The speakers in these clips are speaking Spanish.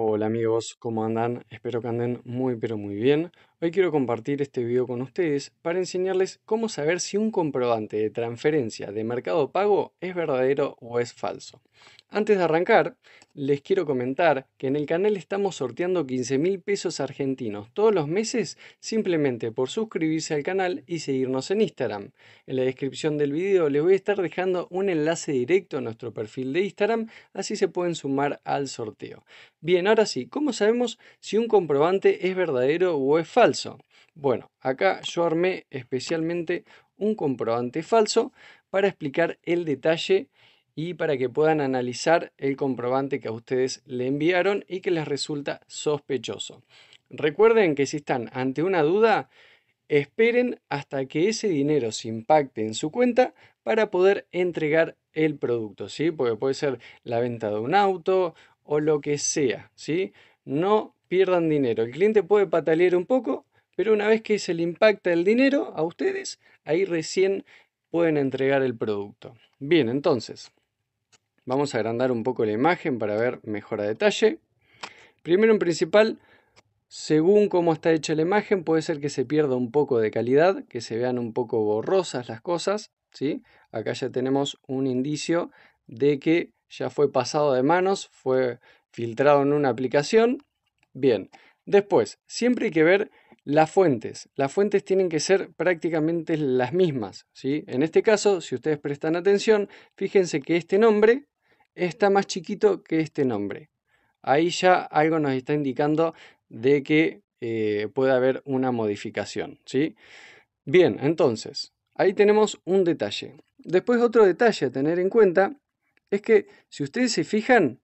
Hola amigos, ¿cómo andan? Espero que anden muy pero muy bien. Hoy quiero compartir este video con ustedes para enseñarles cómo saber si un comprobante de transferencia de mercado pago es verdadero o es falso. Antes de arrancar, les quiero comentar que en el canal estamos sorteando 15 mil pesos argentinos todos los meses simplemente por suscribirse al canal y seguirnos en Instagram. En la descripción del video les voy a estar dejando un enlace directo a nuestro perfil de Instagram, así se pueden sumar al sorteo. Bien, ahora sí, ¿cómo sabemos si un comprobante es verdadero o es falso? Bueno, acá yo armé especialmente un comprobante falso para explicar el detalle y para que puedan analizar el comprobante que a ustedes le enviaron y que les resulta sospechoso. Recuerden que si están ante una duda, esperen hasta que ese dinero se impacte en su cuenta para poder entregar el producto, ¿sí? Porque puede ser la venta de un auto o lo que sea, ¿sí? No pierdan dinero. El cliente puede patalear un poco, pero una vez que se le impacta el dinero a ustedes, ahí recién pueden entregar el producto. Bien, entonces, vamos a agrandar un poco la imagen para ver mejor a detalle. Primero en principal, según cómo está hecha la imagen, puede ser que se pierda un poco de calidad, que se vean un poco borrosas las cosas. ¿sí? Acá ya tenemos un indicio de que ya fue pasado de manos, fue filtrado en una aplicación Bien, después, siempre hay que ver las fuentes. Las fuentes tienen que ser prácticamente las mismas. ¿sí? En este caso, si ustedes prestan atención, fíjense que este nombre está más chiquito que este nombre. Ahí ya algo nos está indicando de que eh, puede haber una modificación. ¿sí? Bien, entonces, ahí tenemos un detalle. Después otro detalle a tener en cuenta es que si ustedes se fijan,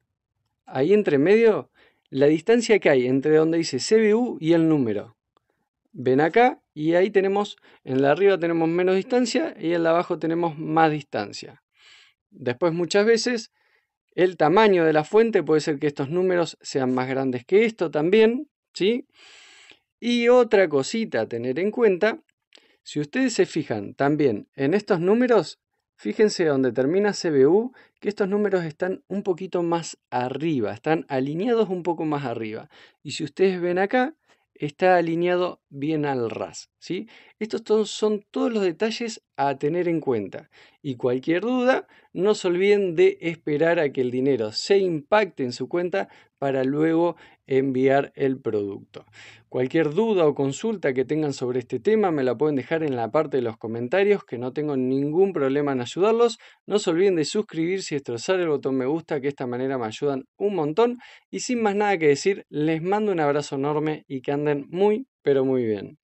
ahí entre medio la distancia que hay entre donde dice CBU y el número. Ven acá y ahí tenemos, en la arriba tenemos menos distancia y en la abajo tenemos más distancia. Después muchas veces el tamaño de la fuente puede ser que estos números sean más grandes que esto también, ¿sí? Y otra cosita a tener en cuenta, si ustedes se fijan también en estos números, Fíjense donde termina CBU, que estos números están un poquito más arriba, están alineados un poco más arriba. Y si ustedes ven acá, está alineado bien al ras. Estos son todos los detalles a tener en cuenta. Y cualquier duda, no se olviden de esperar a que el dinero se impacte en su cuenta para luego enviar el producto. Cualquier duda o consulta que tengan sobre este tema me la pueden dejar en la parte de los comentarios, que no tengo ningún problema en ayudarlos. No se olviden de suscribirse y destrozar el botón me gusta, que de esta manera me ayudan un montón. Y sin más nada que decir, les mando un abrazo enorme y que anden muy, pero muy bien.